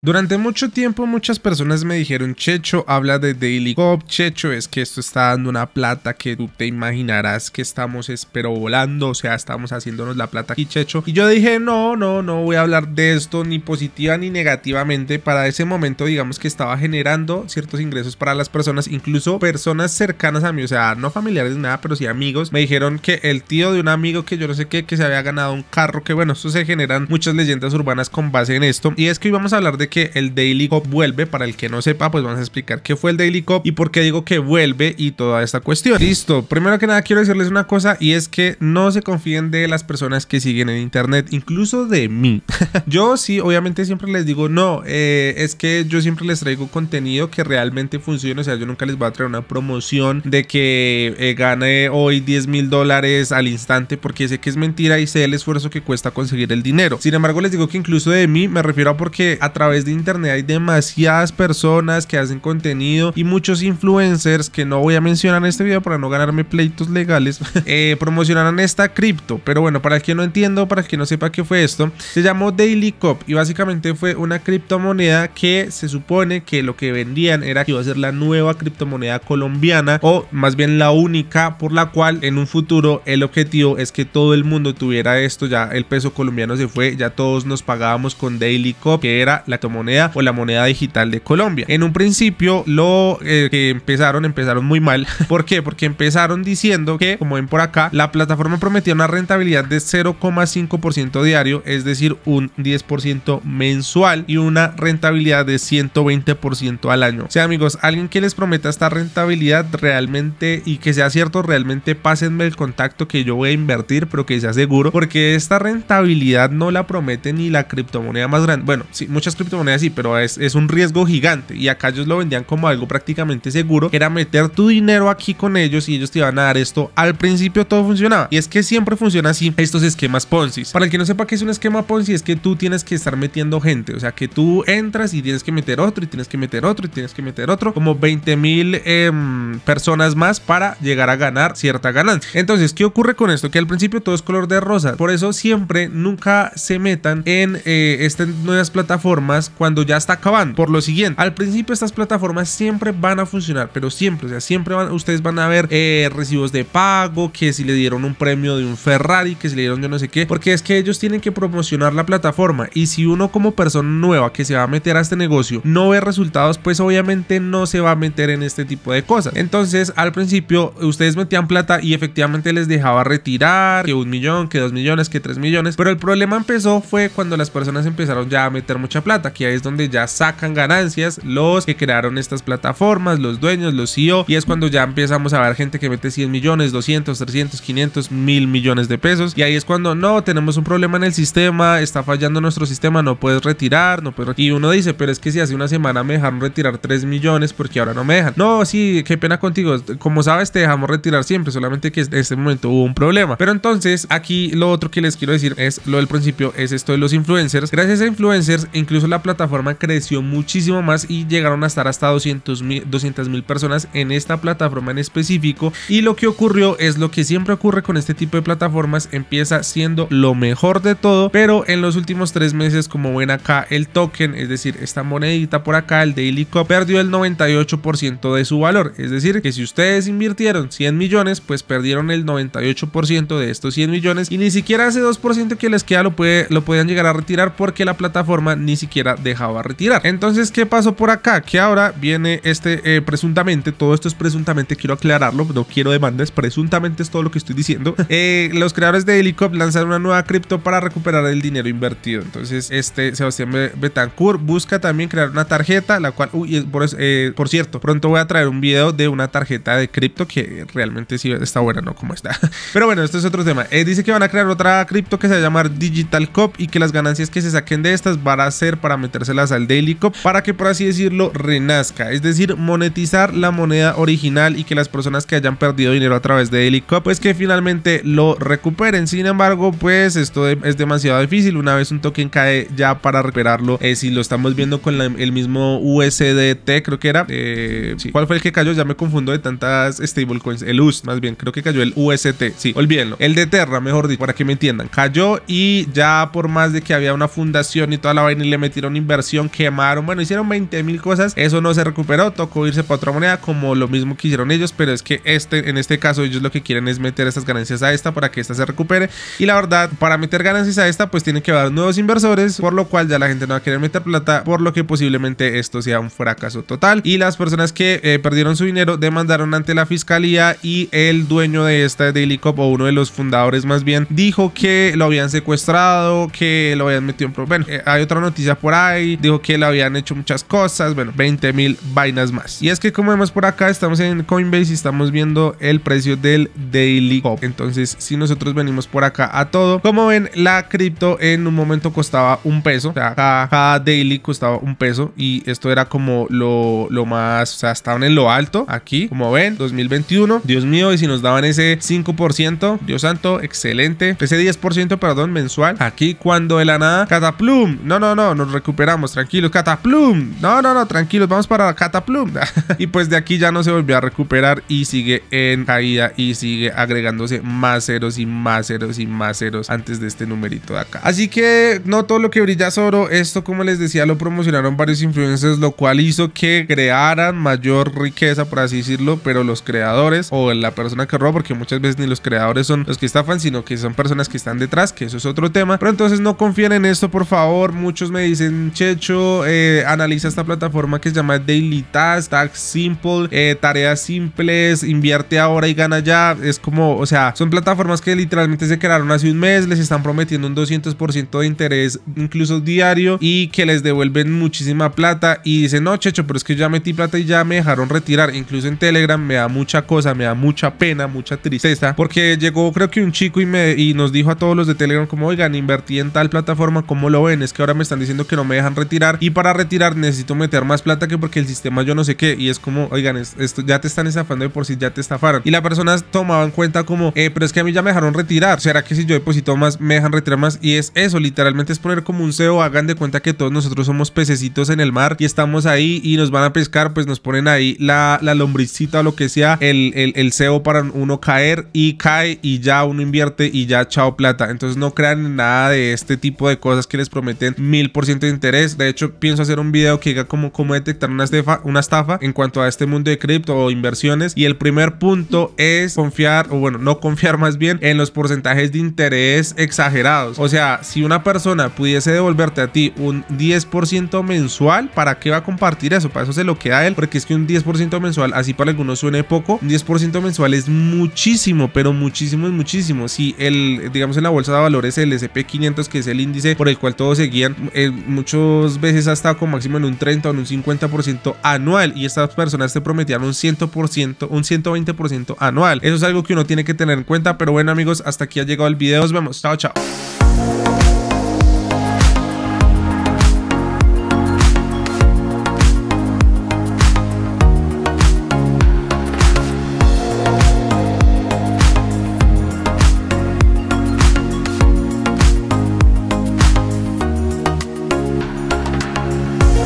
Durante mucho tiempo muchas personas me dijeron Checho habla de Daily Cop, Checho es que esto está dando una plata que tú te imaginarás que estamos espero volando, o sea estamos haciéndonos la plata aquí Checho y yo dije no, no, no voy a hablar de esto ni positiva ni negativamente para ese momento digamos que estaba generando ciertos ingresos para las personas, incluso personas cercanas a mí, o sea no familiares nada pero sí amigos, me dijeron que el tío de un amigo que yo no sé qué, que se había ganado un carro que bueno, esto se generan muchas leyendas urbanas con base en esto y es que hoy vamos a hablar de que el Daily Cop vuelve. Para el que no sepa, pues vamos a explicar qué fue el Daily Cop y por qué digo que vuelve y toda esta cuestión. Listo, primero que nada quiero decirles una cosa y es que no se confíen de las personas que siguen en internet, incluso de mí. yo sí, obviamente siempre les digo, no, eh, es que yo siempre les traigo contenido que realmente funcione, o sea, yo nunca les voy a traer una promoción de que eh, gane hoy 10 mil dólares al instante porque sé que es mentira y sé el esfuerzo que cuesta conseguir el dinero. Sin embargo, les digo que incluso de mí me refiero a porque a través de internet hay demasiadas personas que hacen contenido y muchos influencers que no voy a mencionar en este video para no ganarme pleitos legales, eh, promocionaron esta cripto. Pero bueno, para el que no entiendo, para el que no sepa qué fue esto, se llamó Daily Cop y básicamente fue una criptomoneda que se supone que lo que vendían era que iba a ser la nueva criptomoneda colombiana o más bien la única por la cual en un futuro el objetivo es que todo el mundo tuviera esto. Ya el peso colombiano se fue, ya todos nos pagábamos con Daily Cop, que era la moneda o la moneda digital de Colombia. En un principio lo eh, que empezaron, empezaron muy mal. ¿Por qué? Porque empezaron diciendo que, como ven por acá, la plataforma prometía una rentabilidad de 0,5% diario, es decir, un 10% mensual y una rentabilidad de 120% al año. O sea, amigos, alguien que les prometa esta rentabilidad realmente y que sea cierto, realmente pásenme el contacto que yo voy a invertir, pero que sea seguro, porque esta rentabilidad no la promete ni la criptomoneda más grande. Bueno, sí, muchas criptomonedas es así, pero es, un riesgo gigante. Y acá ellos lo vendían como algo prácticamente seguro, era meter tu dinero aquí con ellos y ellos te iban a dar esto. Al principio todo funcionaba. Y es que siempre funciona así estos esquemas Ponzi. Para el que no sepa qué es un esquema Ponzi, es que tú tienes que estar metiendo gente. O sea, que tú entras y tienes que meter otro, y tienes que meter otro, y tienes que meter otro. Como 20 mil em, personas más para llegar a ganar cierta ganancia. Entonces, ¿qué ocurre con esto? Que al principio todo es color de rosa. Por eso siempre, nunca se metan en eh, estas nuevas plataformas cuando ya está acabando. Por lo siguiente, al principio estas plataformas siempre van a funcionar, pero siempre, o sea, siempre van, ustedes van a ver eh, recibos de pago, que si le dieron un premio de un Ferrari, que si le dieron yo no sé qué, porque es que ellos tienen que promocionar la plataforma y si uno como persona nueva que se va a meter a este negocio no ve resultados, pues obviamente no se va a meter en este tipo de cosas. Entonces, al principio ustedes metían plata y efectivamente les dejaba retirar que un millón, que dos millones, que tres millones, pero el problema empezó fue cuando las personas empezaron ya a meter mucha plata, aquí es donde ya sacan ganancias los que crearon estas plataformas, los dueños, los CEO, y es cuando ya empezamos a ver gente que mete 100 millones, 200, 300, 500, 1000 millones de pesos, y ahí es cuando no, tenemos un problema en el sistema, está fallando nuestro sistema, no puedes retirar, no puedes... Y uno dice, pero es que si hace una semana me dejaron retirar 3 millones porque ahora no me dejan. No, sí, qué pena contigo, como sabes te dejamos retirar siempre, solamente que en este momento hubo un problema. Pero entonces aquí lo otro que les quiero decir es lo del principio, es esto de los influencers. Gracias a influencers, incluso la plataforma creció muchísimo más y llegaron a estar hasta 200 mil mil 200 personas en esta plataforma en específico y lo que ocurrió es lo que siempre ocurre con este tipo de plataformas empieza siendo lo mejor de todo pero en los últimos tres meses como ven acá el token es decir esta monedita por acá el daily cop perdió el 98% de su valor es decir que si ustedes invirtieron 100 millones pues perdieron el 98% de estos 100 millones y ni siquiera ese 2% que les queda lo, puede, lo pueden llegar a retirar porque la plataforma ni siquiera dejaba retirar. Entonces, ¿qué pasó por acá? Que ahora viene este eh, presuntamente, todo esto es presuntamente, quiero aclararlo, no quiero demandas, presuntamente es todo lo que estoy diciendo. Eh, los creadores de Helicop lanzaron una nueva cripto para recuperar el dinero invertido. Entonces, este Sebastián Betancourt busca también crear una tarjeta, la cual, uy, eh, por, cierto, pronto voy a traer un video de una tarjeta de cripto que realmente sí está buena, ¿no? Como está. Pero bueno, esto es otro tema. dice que van a crear otra cripto que se va a llamar Digital Cop y que las ganancias que se saquen de estas van a ser para metérselas al Daily Cop para que, por así decirlo, renazca. Es decir, monetizar la moneda original y que las personas que hayan perdido dinero a través de Daily pues que finalmente lo recuperen. Sin embargo, pues esto es demasiado difícil. Una vez un token cae ya para recuperarlo, eh, si lo estamos viendo con el mismo USDT, creo que era. Eh, sí. ¿Cuál fue el que cayó? Ya me confundo de tantas stablecoins. El US, más bien, creo que cayó el UST. Sí, olvídenlo. El de Terra, mejor dicho, para que me entiendan. Cayó y ya por más de que había una fundación y toda la vaina y le metieron una inversión, quemaron, bueno, hicieron 20 mil cosas, eso no se recuperó, tocó irse para otra moneda como lo mismo que hicieron ellos, pero es que este, en este caso ellos lo que quieren es meter estas ganancias a esta para que esta se recupere y la verdad, para meter ganancias a esta pues tienen que haber nuevos inversores, por lo cual ya la gente no va a querer meter plata, por lo que posiblemente esto sea un fracaso total y las personas que eh, perdieron su dinero demandaron ante la fiscalía y el dueño de esta Daily Cop o uno de los fundadores más bien dijo que lo habían secuestrado, que lo habían metido en... Bueno, eh, hay otra noticia por dijo que le habían hecho muchas cosas, bueno, 20 mil vainas más. Y es que como vemos por acá, estamos en Coinbase y estamos viendo el precio del Daily Pop Entonces, si nosotros venimos por acá a todo, como ven, la cripto en un momento costaba un peso, o sea, cada, Daily costaba un peso y esto era como lo, lo más, o sea, estaban en lo alto aquí, como ven, 2021, Dios mío, y si nos daban ese 5%, Dios santo, excelente, ese 10%, perdón, mensual, aquí cuando de la nada, cataplum, no, no, no, nos recuperamos, tranquilos, Cataplum. No, no, no, tranquilos, vamos para Cataplum. y pues de aquí ya no se volvió a recuperar y sigue en caída y sigue agregándose más ceros y más ceros y más ceros antes de este numerito de acá. Así que no todo lo que brilla es oro, esto como les decía lo promocionaron varios influencers, lo cual hizo que crearan mayor riqueza, por así decirlo, pero los creadores o la persona que roba, porque muchas veces ni los creadores son los que estafan, sino que son personas que están detrás, que eso es otro tema. Pero entonces no confíen en esto, por favor. Muchos me dicen, Checho eh, analiza esta plataforma que se llama Daily Task, Simple, eh, tareas simples, invierte ahora y gana ya. Es como, o sea, son plataformas que literalmente se crearon hace un mes, les están prometiendo un 200% de interés, incluso diario, y que les devuelven muchísima plata. Y dicen, no, Checho, pero es que ya metí plata y ya me dejaron retirar. Incluso en Telegram me da mucha cosa, me da mucha pena, mucha tristeza, porque llegó, creo que un chico y, me, y nos dijo a todos los de Telegram, como, oigan, invertí en tal plataforma, ¿cómo lo ven? Es que ahora me están diciendo que no me dejan retirar y para retirar necesito meter más plata que porque el sistema yo no sé qué y es como, oigan, esto ya te están estafando de por si ya te estafaron y las personas tomaban cuenta como, eh, pero es que a mí ya me dejaron retirar, será que si yo deposito más me dejan retirar más y es eso, literalmente es poner como un CEO, hagan de cuenta que todos nosotros somos pececitos en el mar y estamos ahí y nos van a pescar, pues nos ponen ahí la, la lombricita o lo que sea, el, el, CEO para uno caer y cae y ya uno invierte y ya chao plata, entonces no crean nada de este tipo de cosas que les prometen mil por ciento interés. De hecho, pienso hacer un video que diga como cómo detectar una estafa, una estafa en cuanto a este mundo de cripto o inversiones. Y el primer punto es confiar, o bueno, no confiar más bien en los porcentajes de interés exagerados. O sea, si una persona pudiese devolverte a ti un 10% mensual, ¿para qué va a compartir eso? Para eso se lo queda él, porque es que un 10% mensual, así para algunos suene poco, un 10% mensual es muchísimo, pero muchísimo es muchísimo. Si el, digamos, en la bolsa de valores, el SP500, que es el índice por el cual todos seguían, eh, muchísimo muchas veces hasta estado con máximo en un 30 o en un 50% anual y estas personas te prometían un 100%, un 120% anual. Eso es algo que uno tiene que tener en cuenta, pero bueno amigos, hasta aquí ha llegado el video, nos vemos, chao chao.